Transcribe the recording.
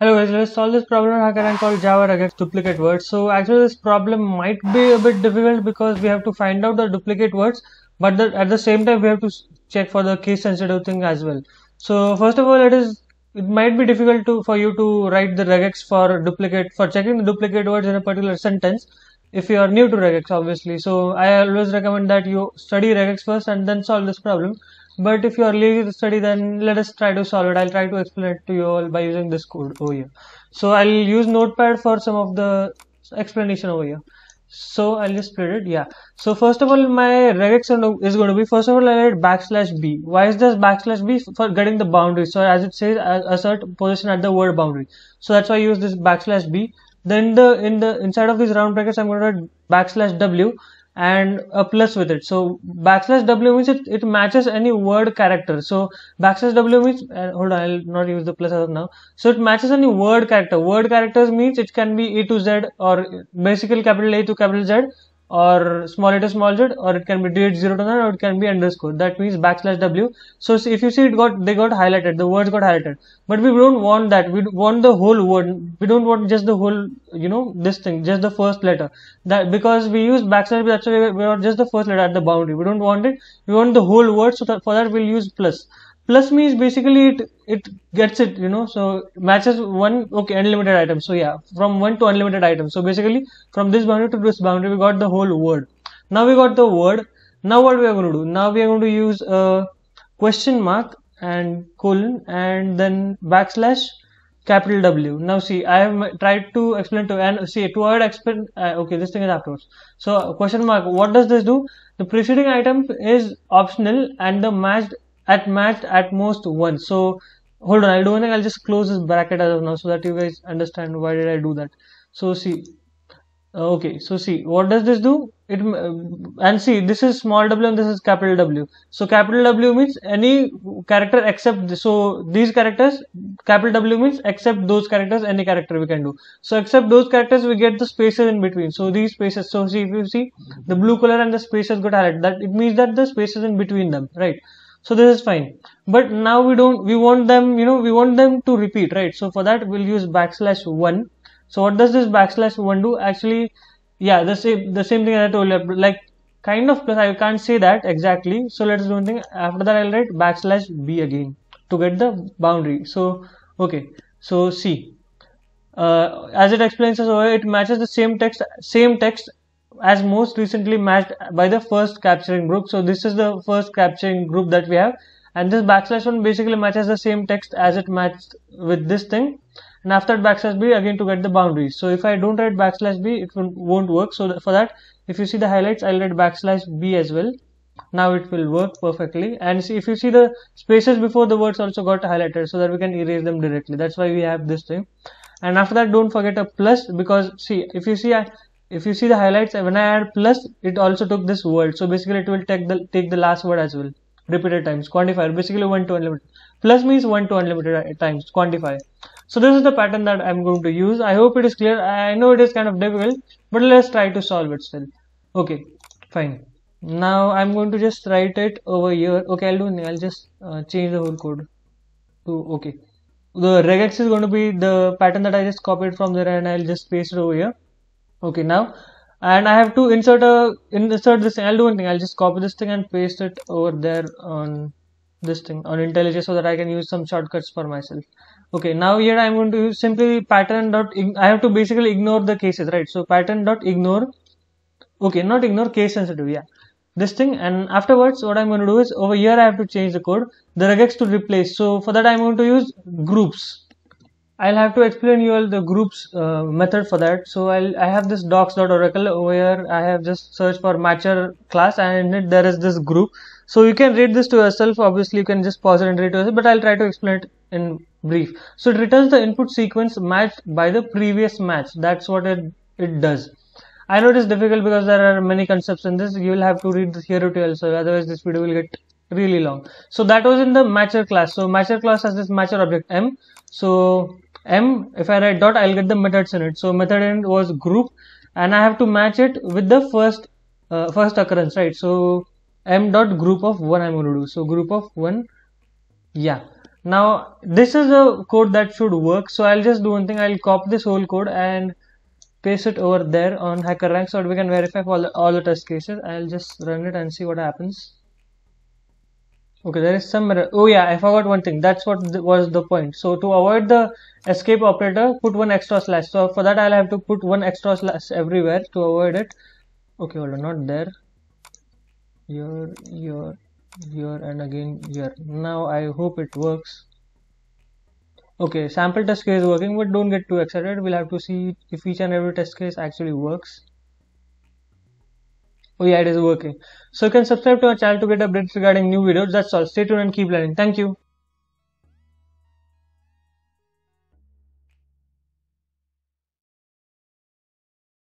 Hello guys, let's solve this problem how can I call Java against duplicate words. So actually this problem might be a bit difficult because we have to find out the duplicate words but the, at the same time we have to check for the case sensitive thing as well. So first of all it is it might be difficult to for you to write the regex for duplicate for checking the duplicate words in a particular sentence if you are new to regex obviously. So I always recommend that you study regex first and then solve this problem but if you are lazy to study, then let us try to solve it. I'll try to explain it to you all by using this code over here. So I'll use notepad for some of the explanation over here. So I'll just split it. Yeah. So first of all, my regex is going to be, first of all, I'll write backslash B. Why is this backslash B? For getting the boundary. So as it says, assert position at the word boundary. So that's why I use this backslash B. Then the in the inside of these round brackets, I'm going to write backslash W and a plus with it. So backslash w means it, it matches any word character. So backslash w means uh, hold on, I'll not use the plus as of now. So it matches any word character. Word characters means it can be A to Z or basically capital A to capital Z or small to small z or it can be d 0 to 9 or it can be underscore that means backslash w so if you see it got they got highlighted the words got highlighted but we don't want that we want the whole word we don't want just the whole you know this thing just the first letter that because we use backslash that's why we want just the first letter at the boundary we don't want it we want the whole word so that for that we'll use plus plus means basically it it gets it you know so matches one okay unlimited item so yeah from one to unlimited item so basically from this boundary to this boundary we got the whole word now we got the word now what we are going to do now we are going to use a uh, question mark and colon and then backslash capital w now see i have tried to explain to and see to avoid explain uh, okay this thing is afterwards so question mark what does this do the preceding item is optional and the matched at max at most one so hold on i'll do one thing i'll just close this bracket as of now so that you guys understand why did i do that so see uh, okay so see what does this do it uh, and see this is small w and this is capital w so capital w means any character except this. so these characters capital w means except those characters any character we can do so except those characters we get the spaces in between so these spaces so see if you see the blue color and the spaces got highlighted that it means that the spaces in between them right so this is fine but now we don't we want them you know we want them to repeat right so for that we'll use backslash 1 so what does this backslash 1 do actually yeah the same the same thing i told you like kind of plus i can't say that exactly so let's do one thing after that i'll write backslash b again to get the boundary so okay so see uh, as it explains us over it matches the same text same text as most recently matched by the first capturing group. So this is the first capturing group that we have and this backslash 1 basically matches the same text as it matched with this thing and after backslash b again to get the boundaries. So if I don't write backslash b it won't work so for that if you see the highlights I'll write backslash b as well. Now it will work perfectly and see if you see the spaces before the words also got highlighted so that we can erase them directly. That's why we have this thing and after that don't forget a plus because see if you see I, if you see the highlights when i add plus it also took this word so basically it will take the take the last word as well repeated times quantifier basically 1 to unlimited plus means 1 to unlimited uh, times quantifier so this is the pattern that i'm going to use i hope it is clear i know it is kind of difficult but let's try to solve it still okay fine now i'm going to just write it over here okay i'll do i'll just uh, change the whole code to okay the regex is going to be the pattern that i just copied from there and i'll just paste it over here okay now and I have to insert a insert this thing. I'll do one thing I'll just copy this thing and paste it over there on this thing on IntelliJ so that I can use some shortcuts for myself okay now here I'm going to use simply pattern dot I have to basically ignore the cases right so pattern dot ignore okay not ignore case sensitive yeah this thing and afterwards what I'm going to do is over here I have to change the code the regex to replace so for that I'm going to use groups I'll have to explain you all the groups uh, method for that. So I'll, I have this docs.oracle here. I have just searched for matcher class and in it there is this group. So you can read this to yourself. Obviously you can just pause it and read it yourself, but I'll try to explain it in brief. So it returns the input sequence matched by the previous match. That's what it, it does. I know it is difficult because there are many concepts in this. You will have to read this here to yourself. Otherwise this video will get really long. So that was in the matcher class. So matcher class has this matcher object M. So m if i write dot i'll get the methods in it so method end was group and i have to match it with the first uh, first occurrence right so m dot group of one i'm going to do so group of one yeah now this is a code that should work so i'll just do one thing i'll copy this whole code and paste it over there on hacker rank so that we can verify for all the, all the test cases i'll just run it and see what happens Okay, there is some. Oh yeah, I forgot one thing. That's what th was the point. So to avoid the escape operator, put one extra slash. So for that, I'll have to put one extra slash everywhere to avoid it. Okay, hold on, not there. Here, here, here, and again here. Now I hope it works. Okay, sample test case is working, but don't get too excited. We'll have to see if each and every test case actually works. Oh yeah, it is working. So you can subscribe to our channel to get updates regarding new videos. That's all. Stay tuned and keep learning. Thank you.